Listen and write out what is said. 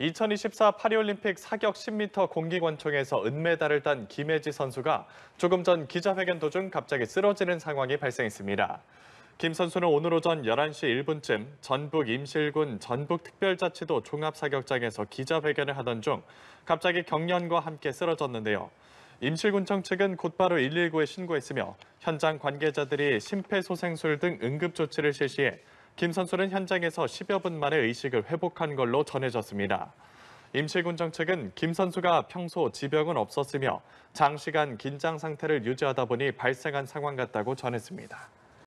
2024 파리올림픽 사격 10m 공기관총에서 은메달을 딴 김혜지 선수가 조금 전 기자회견 도중 갑자기 쓰러지는 상황이 발생했습니다. 김 선수는 오늘 오전 11시 1분쯤 전북 임실군 전북특별자치도 종합사격장에서 기자회견을 하던 중 갑자기 경련과 함께 쓰러졌는데요. 임실군청 측은 곧바로 119에 신고했으며 현장 관계자들이 심폐소생술 등 응급조치를 실시해 김 선수는 현장에서 10여 분 만에 의식을 회복한 걸로 전해졌습니다. 임실군 정책은 김 선수가 평소 지병은 없었으며 장시간 긴장 상태를 유지하다 보니 발생한 상황 같다고 전했습니다.